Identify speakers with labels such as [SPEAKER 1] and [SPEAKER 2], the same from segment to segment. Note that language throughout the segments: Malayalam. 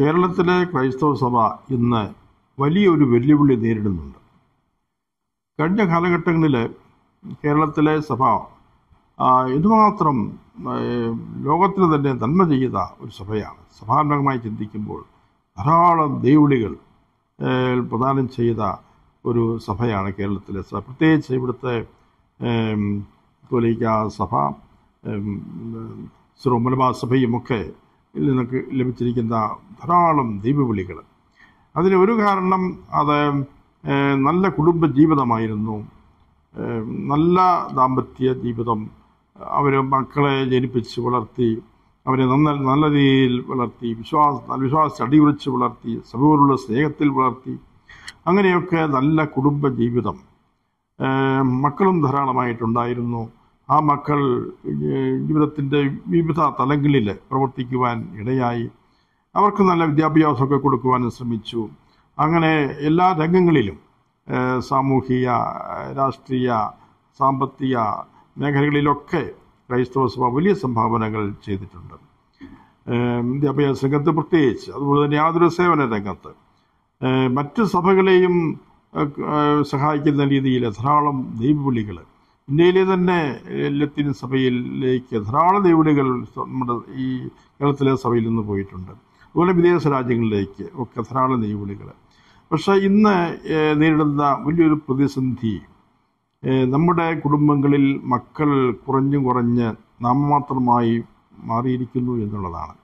[SPEAKER 1] കേരളത്തിലെ ക്രൈസ്തവ സഭ ഇന്ന് വലിയൊരു വെല്ലുവിളി നേരിടുന്നുണ്ട് കഴിഞ്ഞ കാലഘട്ടങ്ങളിൽ കേരളത്തിലെ സഭ എന്തുമാത്രം ലോകത്തിന് തന്നെ നന്മ ചെയ്ത ഒരു സഭയാണ് സഭാത്മകമായി ചിന്തിക്കുമ്പോൾ ധാരാളം ദൈവളികൾ പ്രദാനം ചെയ്ത ഒരു സഭയാണ് കേരളത്തിലെ സഭ പ്രത്യേകിച്ച് ഇവിടുത്തെ തോലിക്ക സഭ സിറോ മലബാർ സഭയുമൊക്കെ നിന്നൊക്കെ ലഭിച്ചിരിക്കുന്ന ധാരാളം ദൈവവിളികൾ അതിന് ഒരു കാരണം അത് നല്ല കുടുംബ ജീവിതമായിരുന്നു നല്ല ദാമ്പത്യ ജീവിതം അവർ മക്കളെ ജനിപ്പിച്ച് വളർത്തി അവരെ നന്ന നല്ല രീതിയിൽ വളർത്തി വിശ്വാസ വിശ്വാസ അടിയുറച്ച് വളർത്തി സഭയോടുള്ള സ്നേഹത്തിൽ വളർത്തി അങ്ങനെയൊക്കെ നല്ല കുടുംബ ജീവിതം മക്കളും ധാരാളമായിട്ടുണ്ടായിരുന്നു ആ മക്കൾ ജീവിതത്തിൻ്റെ വിവിധ തലങ്ങളിൽ പ്രവർത്തിക്കുവാൻ ഇടയായി അവർക്ക് നല്ല വിദ്യാഭ്യാസമൊക്കെ കൊടുക്കുവാനും ശ്രമിച്ചു അങ്ങനെ എല്ലാ രംഗങ്ങളിലും സാമൂഹിക രാഷ്ട്രീയ സാമ്പത്തിക മേഖലകളിലൊക്കെ ക്രൈസ്തവ സഭ വലിയ സംഭാവനകൾ ചെയ്തിട്ടുണ്ട് വിദ്യാഭ്യാസ രംഗത്ത് പ്രത്യേകിച്ച് അതുപോലെ തന്നെ യാതൊരു സേവന രംഗത്ത് മറ്റ് സഭകളെയും സഹായിക്കുന്ന രീതിയിൽ ധാരാളം ദൈവവിളികൾ ഇന്ത്യയിലെ തന്നെ ലത്തീൻ സഭയിലേക്ക് ധാരാളം ദേവിടികൾ നമ്മുടെ ഈ കേരളത്തിലെ സഭയിൽ നിന്ന് പോയിട്ടുണ്ട് അതുപോലെ വിദേശ രാജ്യങ്ങളിലേക്ക് ഒക്കെ ധാരാളം ദേവിടികൾ പക്ഷേ ഇന്ന് നേരിടുന്ന വലിയൊരു പ്രതിസന്ധി നമ്മുടെ കുടുംബങ്ങളിൽ മക്കൾ കുറഞ്ഞു കുറഞ്ഞ് നാമമാത്രമായി മാറിയിരിക്കുന്നു എന്നുള്ളതാണ്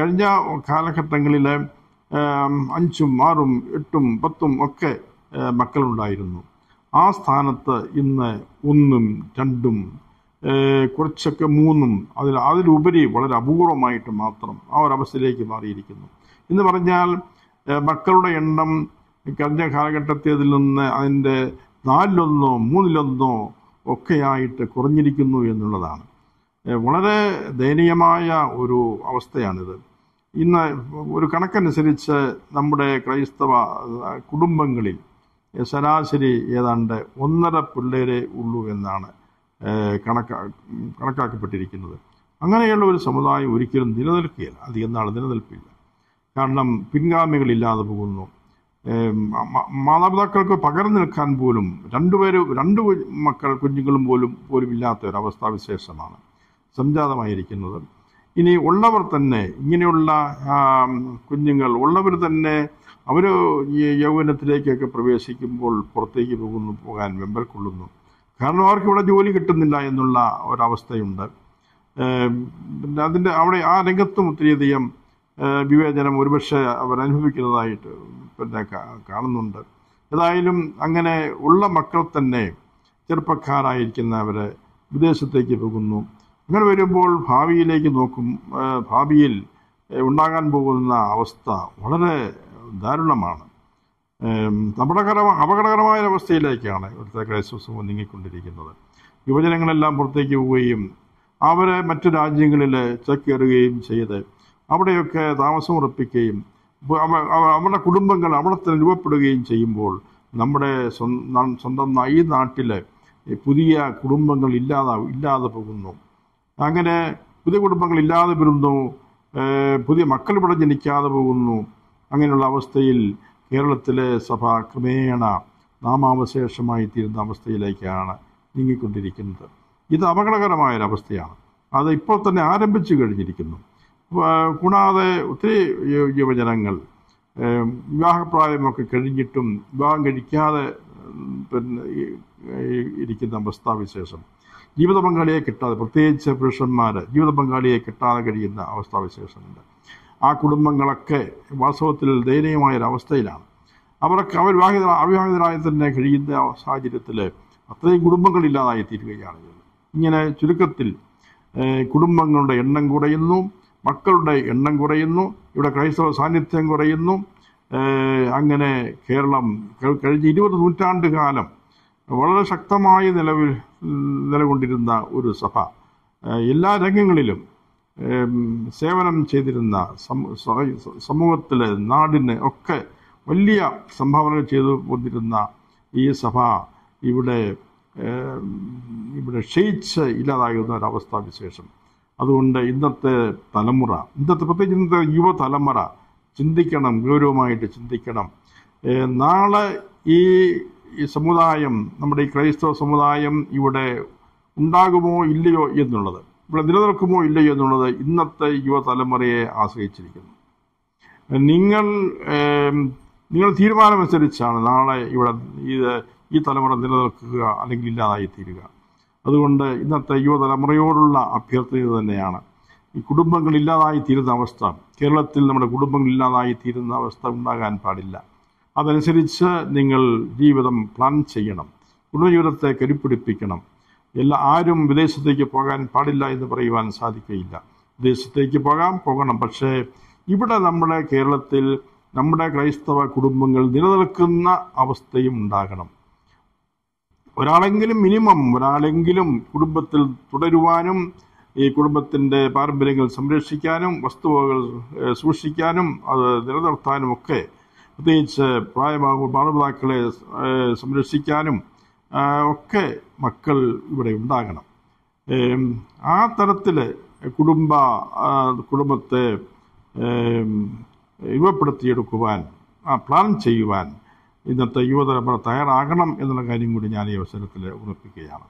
[SPEAKER 1] കഴിഞ്ഞ കാലഘട്ടങ്ങളിൽ അഞ്ചും ആറും എട്ടും പത്തും ഒക്കെ മക്കളുണ്ടായിരുന്നു ആ സ്ഥാനത്ത് ഇന്ന് ഒന്നും രണ്ടും കുറച്ചൊക്കെ മൂന്നും അതിൽ അതിലുപരി വളരെ അപൂർവമായിട്ട് മാത്രം ആ ഒരു അവസ്ഥയിലേക്ക് മാറിയിരിക്കുന്നു എന്ന് പറഞ്ഞാൽ മക്കളുടെ എണ്ണം കഴിഞ്ഞ കാലഘട്ടത്തിൽ നിന്ന് അതിൻ്റെ നാലിലൊന്നോ മൂന്നിലൊന്നോ ഒക്കെയായിട്ട് കുറഞ്ഞിരിക്കുന്നു എന്നുള്ളതാണ് വളരെ ദയനീയമായ ഒരു അവസ്ഥയാണിത് ഇന്ന് ഒരു കണക്കനുസരിച്ച് നമ്മുടെ ക്രൈസ്തവ കുടുംബങ്ങളിൽ ശരാശരി ഏതാണ്ട് ഒന്നര പിള്ളേരെ ഉള്ളൂ എന്നാണ് കണക്കാ കണക്കാക്കപ്പെട്ടിരിക്കുന്നത് അങ്ങനെയുള്ള ഒരു സമുദായം ഒരിക്കലും നിലനിൽക്കുകയില്ല അധികം നാൾ നിലനിൽപ്പില്ല കാരണം പിൻഗാമികളില്ലാതെ പോകുന്നു മാതാപിതാക്കൾക്ക് പകർന്നു നിൽക്കാൻ പോലും രണ്ടുപേര് രണ്ട് മക്കൾ കുഞ്ഞുങ്ങളും പോലും പോലും ഇല്ലാത്ത ഒരു വിശേഷമാണ് സംജാതമായിരിക്കുന്നത് ഇനി ഉള്ളവർ തന്നെ ഇങ്ങനെയുള്ള കുഞ്ഞുങ്ങൾ ഉള്ളവർ തന്നെ അവർ ഈ യൗവനത്തിലേക്കൊക്കെ പ്രവേശിക്കുമ്പോൾ പുറത്തേക്ക് പോകുന്നു പോകാൻ മെമ്പർ കൊള്ളുന്നു കാരണം അവർക്ക് ഇവിടെ ജോലി കിട്ടുന്നില്ല എന്നുള്ള ഒരവസ്ഥയുണ്ട് പിന്നെ അതിൻ്റെ അവിടെ ആ രംഗത്തും ഒത്തിരിയധികം വിവേചനം ഒരുപക്ഷെ അവരനുഭവിക്കുന്നതായിട്ട് പിന്നെ കാണുന്നുണ്ട് ഏതായാലും അങ്ങനെ ഉള്ള മക്കൾ തന്നെ അവരെ വിദേശത്തേക്ക് പോകുന്നു അങ്ങനെ വരുമ്പോൾ ഭാവിയിലേക്ക് നോക്കും ഭാവിയിൽ ഉണ്ടാകാൻ പോകുന്ന അവസ്ഥ വളരെ ദാരുണമാണ് അപകടകര അപകടകരമായ അവസ്ഥയിലേക്കാണ് ഇവിടുത്തെ ക്രൈസ്തവ സമൂഹം നീങ്ങിക്കൊണ്ടിരിക്കുന്നത് യുവജനങ്ങളെല്ലാം പുറത്തേക്ക് പോവുകയും അവരെ മറ്റു രാജ്യങ്ങളിൽ ചെക്കേറുകയും ചെയ്ത് അവിടെയൊക്കെ താമസം ഉറപ്പിക്കുകയും അവരുടെ കുടുംബങ്ങൾ അവിടെ തന്നെ രൂപപ്പെടുകയും ചെയ്യുമ്പോൾ നമ്മുടെ സ്വന്തം ഈ നാട്ടിൽ പുതിയ കുടുംബങ്ങൾ ഇല്ലാതെ ഇല്ലാതെ പോകുന്നു അങ്ങനെ പുതിയ കുടുംബങ്ങൾ ഇല്ലാതെ വരുന്നു പുതിയ മക്കൾ ഇവിടെ ജനിക്കാതെ പോകുന്നു അങ്ങനെയുള്ള അവസ്ഥയിൽ കേരളത്തിലെ സഭ ക്രമേണ നാമാവശേഷമായി തീരുന്ന അവസ്ഥയിലേക്കാണ് നീങ്ങിക്കൊണ്ടിരിക്കുന്നത് ഇത് അപകടകരമായൊരവസ്ഥയാണ് അത് ഇപ്പോൾ തന്നെ ആരംഭിച്ചു കഴിഞ്ഞിരിക്കുന്നു കൂടാതെ ഒത്തിരി യുവജനങ്ങൾ വിവാഹപ്രായമൊക്കെ കഴിഞ്ഞിട്ടും വിവാഹം കഴിക്കാതെ പിന്നെ ഇരിക്കുന്ന അവസ്ഥാവിശേഷം ജീവിത പങ്കാളിയെ കിട്ടാതെ പ്രത്യേകിച്ച് പുരുഷന്മാർ ജീവിത പങ്കാളിയെ കിട്ടാതെ കഴിയുന്ന അവസ്ഥാവിശേഷമുണ്ട് ആ കുടുംബങ്ങളൊക്കെ വാസ്തവത്തിൽ ദയനീയമായൊരവസ്ഥയിലാണ് അവർ വിവാഹിത അവിവാഹിതരായി തന്നെ കഴിയുന്ന സാഹചര്യത്തിൽ അത്രയും കുടുംബങ്ങളില്ലാതായി തീരുകയാണ് ഇങ്ങനെ ചുരുക്കത്തിൽ കുടുംബങ്ങളുടെ എണ്ണം കുറയുന്നു മക്കളുടെ എണ്ണം കുറയുന്നു ഇവിടെ ക്രൈസ്തവ സാന്നിധ്യം കുറയുന്നു അങ്ങനെ കേരളം കഴിഞ്ഞ ഇരുപത് നൂറ്റാണ്ട് കാലം വളരെ ശക്തമായി നിലവിൽ നിലകൊണ്ടിരുന്ന ഒരു സഭ എല്ലാ രംഗങ്ങളിലും സേവനം ചെയ്തിരുന്ന സമൂഹത്തിൽ നാടിന് ഒക്കെ വലിയ സംഭാവനകൾ ചെയ്തു പോന്നിരുന്ന ഈ സഭ ഇവിടെ ഇവിടെ ക്ഷയിച്ച് ഇല്ലാതാകുന്ന ഒരവസ്ഥ വിശേഷം അതുകൊണ്ട് ഇന്നത്തെ തലമുറ ഇന്നത്തെ പ്രത്യേകിച്ച് ഇന്നത്തെ യുവതലമുറ ചിന്തിക്കണം ഗൗരവമായിട്ട് ചിന്തിക്കണം നാളെ ഈ ഈ സമുദായം നമ്മുടെ ഈ ക്രൈസ്തവ സമുദായം ഇവിടെ ഉണ്ടാകുമോ ഇല്ലയോ എന്നുള്ളത് ഇവിടെ നിലനിൽക്കുമോ ഇല്ലയോ എന്നുള്ളത് ഇന്നത്തെ യുവതലമുറയെ ആശ്രയിച്ചിരിക്കുന്നു നിങ്ങൾ നിങ്ങൾ തീരുമാനമനുസരിച്ചാണ് നാളെ ഇവിടെ ഇത് ഈ തലമുറ നിലനിൽക്കുക അല്ലെങ്കിൽ ഇല്ലാതായി തീരുക അതുകൊണ്ട് ഇന്നത്തെ യുവതലമുറയോടുള്ള അഭ്യർത്ഥന തന്നെയാണ് ഈ കുടുംബങ്ങൾ ഇല്ലാതായി തീരുന്ന അവസ്ഥ കേരളത്തിൽ നമ്മുടെ കുടുംബങ്ങൾ ഇല്ലാതായി തീരുന്ന അവസ്ഥ ഉണ്ടാകാൻ പാടില്ല അതനുസരിച്ച് നിങ്ങൾ ജീവിതം പ്ലാൻ ചെയ്യണം കുടുംബജീവിതത്തെ കരുപ്പിടിപ്പിക്കണം എല്ലാ ആരും വിദേശത്തേക്ക് പോകാൻ പാടില്ല എന്ന് പറയുവാൻ സാധിക്കുകയില്ല വിദേശത്തേക്ക് പോകാം പോകണം പക്ഷേ ഇവിടെ നമ്മുടെ കേരളത്തിൽ നമ്മുടെ ക്രൈസ്തവ കുടുംബങ്ങൾ നിലനിൽക്കുന്ന അവസ്ഥയും ഉണ്ടാകണം ഒരാളെങ്കിലും മിനിമം ഒരാളെങ്കിലും കുടുംബത്തിൽ തുടരുവാനും ഈ കുടുംബത്തിൻ്റെ പാരമ്പര്യങ്ങൾ സംരക്ഷിക്കാനും വസ്തുവകൾ സൂക്ഷിക്കാനും അത് നിലനിർത്താനും ഒക്കെ പ്രത്യേകിച്ച് പ്രായമാകുമ്പോൾ മാതാപിതാക്കളെ സംരക്ഷിക്കാനും ഒക്കെ മക്കൾ ഇവിടെ ഉണ്ടാകണം ആ തരത്തിൽ കുടുംബ കുടുംബത്തെ രൂപപ്പെടുത്തിയെടുക്കുവാൻ പ്ലാൻ ചെയ്യുവാൻ ഇന്നത്തെ യുവതലമുറ തയ്യാറാകണം എന്നുള്ള കാര്യം കൂടി ഞാൻ ഈ അവസരത്തിൽ ഉറപ്പിക്കുകയാണ്